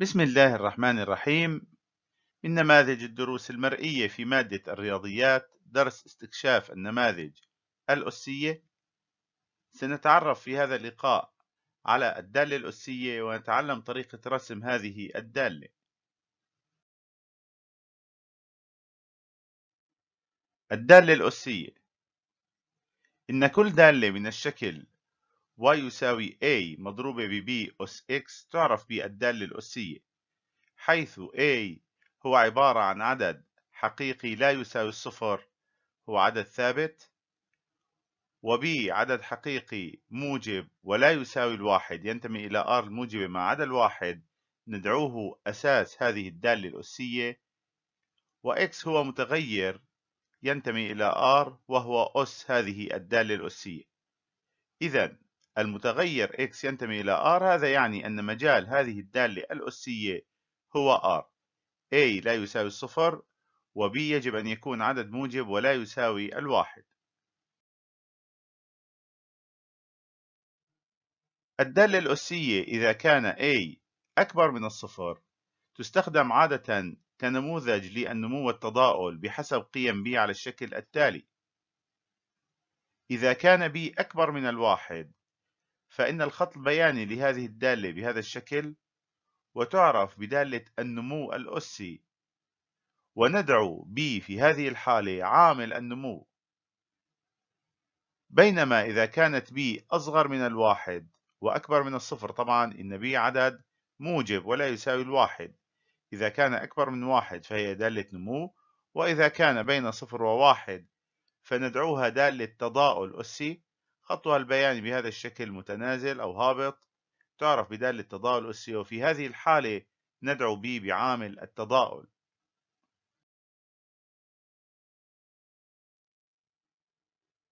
بسم الله الرحمن الرحيم من نماذج الدروس المرئية في مادة الرياضيات درس استكشاف النماذج الأسية سنتعرف في هذا اللقاء على الدالة الأسية ونتعلم طريقة رسم هذه الدالة الدالة الأسية إن كل دالة من الشكل y يساوي a مضروبة ب b أس x تعرف بالدالة الأسية حيث a هو عبارة عن عدد حقيقي لا يساوي الصفر هو عدد ثابت و b عدد حقيقي موجب ولا يساوي الواحد ينتمي إلى r الموجبة مع عدد الواحد ندعوه أساس هذه الدالة الأسية و x هو متغير ينتمي إلى R وهو أس هذه الدالة الأسية إذن المتغير x ينتمي إلى R هذا يعني أن مجال هذه الدالة الأسية هو R A لا يساوي الصفر و b يجب أن يكون عدد موجب ولا يساوي الواحد الدالة الأسية إذا كان A أكبر من الصفر تستخدم عادة كنموذج للنمو والتضاؤل بحسب قيم B على الشكل التالي إذا كان B أكبر من الواحد فإن الخط البياني لهذه الدالة بهذا الشكل وتعرف بدالة النمو الأسي وندعو ب في هذه الحالة عامل النمو بينما إذا كانت ب أصغر من الواحد وأكبر من الصفر طبعا إن ب عدد موجب ولا يساوي الواحد إذا كان أكبر من واحد فهي دالة نمو وإذا كان بين صفر وواحد فندعوها دالة تضاؤل أسي خطها البياني بهذا الشكل متنازل أو هابط تعرف بدالة التضاؤل أسي وفي هذه الحالة ندعو ب بعامل التضاؤل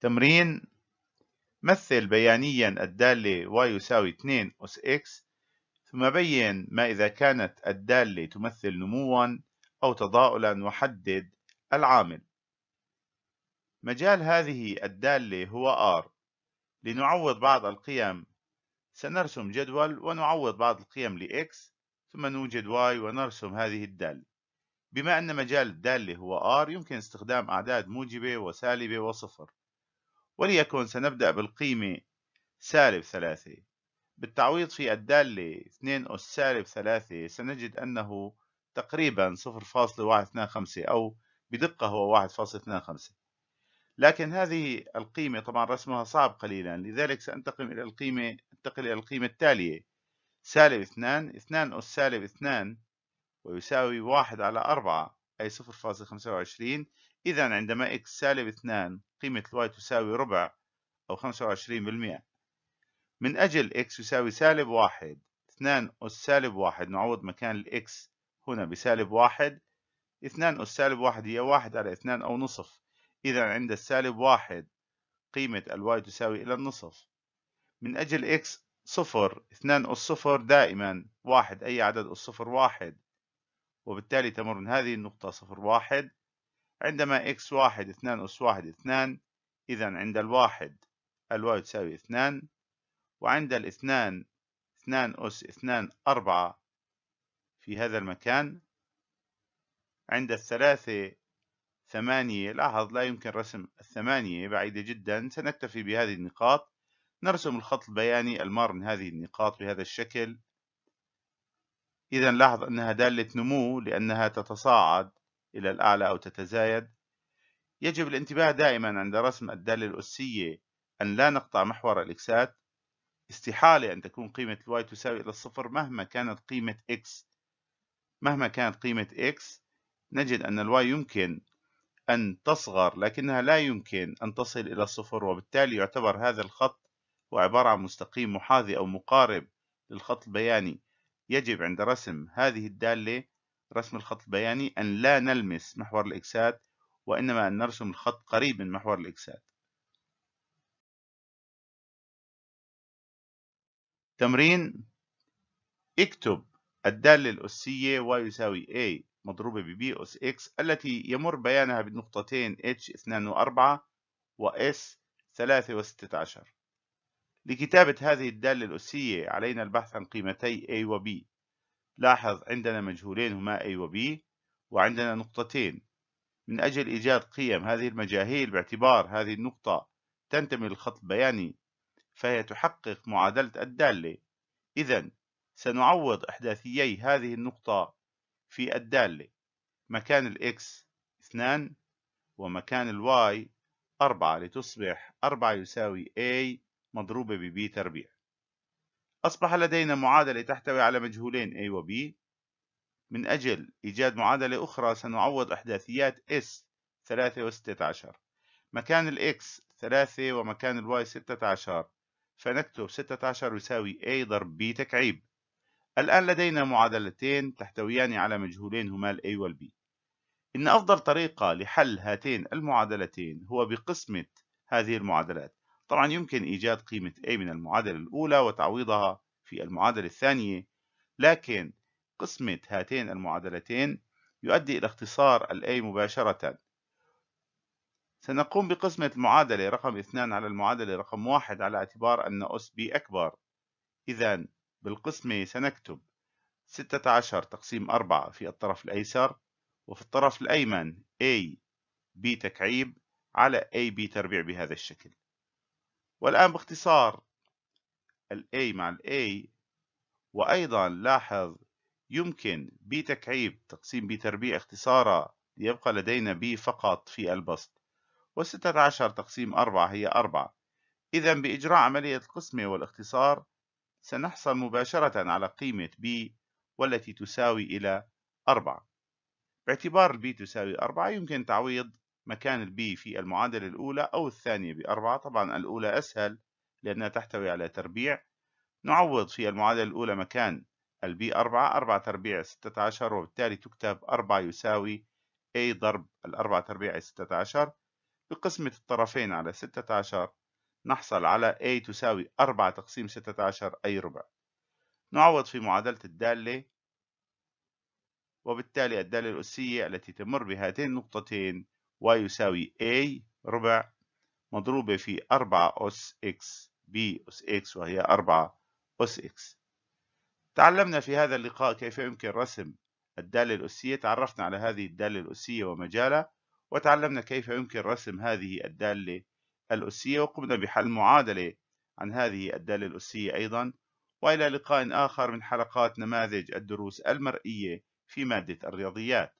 تمرين مثل بيانيا الدالة y يساوي 2 أس x ثم بين ما إذا كانت الدالة تمثل نموا أو تضاؤلا وحدد العامل مجال هذه الدالة هو R لنعوض بعض القيم سنرسم جدول ونعوض بعض القيم لx ثم نوجد Y ونرسم هذه الدالة بما أن مجال الدالة هو R يمكن استخدام أعداد موجبة وسالبة وصفر وليكن سنبدأ بالقيمة سالب ثلاثة بالتعويض في الدالة 2 أس سالب ثلاثة سنجد أنه تقريبا 0.125 أو بدقة هو 1.25 لكن هذه القيمة طبعا رسمها صعب قليلا لذلك سأنتقل إلى القيمة أنتقل إلى القيمة التالية سالب 2 2 أس سالب 2 ويساوي 1 على 4 أي 0.25 إذا عندما x سالب 2 قيمة الواي تساوي ربع أو 25% من أجل x يساوي سالب 1 2 أس سالب 1 نعوض مكان الإكس هنا بسالب 1 2 أس سالب 1 هي 1 على 2 أو نصف إذا عند السالب واحد قيمة الواي تساوي إلى النصف من أجل إكس صفر اثنان أس صفر دائما واحد أي عدد أس صفر واحد وبالتالي تمر من هذه النقطة صفر واحد عندما إكس واحد اثنان أس واحد اثنان إذا عند الواحد الواي تساوي اثنان وعند الاثنان اثنان أس اثنان أربعة في هذا المكان عند الثلاثة ثمانية لاحظ لا يمكن رسم الثمانية بعيدة جدا سنكتفي بهذه النقاط نرسم الخط البياني المار من هذه النقاط بهذا الشكل إذا لاحظ أنها دالة نمو لأنها تتصاعد إلى الأعلى أو تتزايد يجب الانتباه دائما عند رسم الدالة الأسية أن لا نقطع محور الإكسات استحالة أن تكون قيمة الواي تساوي إلى الصفر مهما كانت قيمة إكس مهما كانت قيمة إكس نجد أن الواي يمكن أن تصغر لكنها لا يمكن أن تصل إلى الصفر وبالتالي يعتبر هذا الخط هو عبارة عن مستقيم محاذي أو مقارب للخط البياني يجب عند رسم هذه الدالة رسم الخط البياني أن لا نلمس محور الإكسات وإنما أن نرسم الخط قريب من محور الإكسات تمرين اكتب الدالة الأسية y يساوي a مضروبة ب بي أس إكس التي يمر بيانها بالنقطتين H2 و4 و S3 و16 لكتابة هذه الدالة الأسية علينا البحث عن قيمتي A و B لاحظ عندنا مجهولين هما A و B وعندنا نقطتين من أجل إيجاد قيم هذه المجاهيل باعتبار هذه النقطة تنتمي للخط البياني فهي تحقق معادلة الدالة إذا سنعوض إحداثيي هذه النقطة في الدالة مكان الإكس 2 ومكان الواي 4 لتصبح 4 يساوي A مضروبة ب B تربيع أصبح لدينا معادلة تحتوي على مجهولين A و B من أجل إيجاد معادلة أخرى سنعوض أحداثيات S 3 و 16 مكان الإكس 3 ومكان الواي 16 فنكتب 16 يساوي A ضرب B تكعيب الآن لدينا معادلتين تحتويان على مجهولين هما الـ A والـ B إن أفضل طريقة لحل هاتين المعادلتين هو بقسمة هذه المعادلات طبعا يمكن إيجاد قيمة A من المعادلة الأولى وتعويضها في المعادلة الثانية لكن قسمة هاتين المعادلتين يؤدي إلى اختصار الـ A مباشرة سنقوم بقسمة المعادلة رقم 2 على المعادلة رقم 1 على اعتبار أن أس B أكبر إذا بالقسمة سنكتب 16 تقسيم 4 في الطرف الأيسر وفي الطرف الأيمن A B تكعيب على A B تربيع بهذا الشكل والآن باختصار ال A مع ال A وأيضا لاحظ يمكن B تكعيب تقسيم B تربيع اختصاره ليبقى لدينا B فقط في البسط و16 تقسيم 4 هي 4 إذا بإجراء عملية القسمة والاختصار سنحصل مباشرة على قيمة B والتي تساوي إلى 4 باعتبار b تساوي 4 يمكن تعويض مكان b في المعادلة الأولى أو الثانية ب 4 طبعا الأولى أسهل لأنها تحتوي على تربيع نعوض في المعادلة الأولى مكان b 4 4 تربيع 16 وبالتالي تكتب 4 يساوي A ضرب 4 تربيع 16 بقسمة الطرفين على 16 نحصل على A تساوي 4 تقسيم 16 أي ربع نعوض في معادلة الدالة وبالتالي الدالة الأسية التي تمر بهاتين النقطتين y يساوي A ربع مضروبة في 4 أس x B أس x وهي 4 أس x تعلمنا في هذا اللقاء كيف يمكن رسم الدالة الأسية تعرفنا على هذه الدالة الأسية ومجالها وتعلمنا كيف يمكن رسم هذه الدالة الأسية وقمنا بحل معادلة عن هذه الدالة الأسية أيضا وإلى لقاء آخر من حلقات نماذج الدروس المرئية في مادة الرياضيات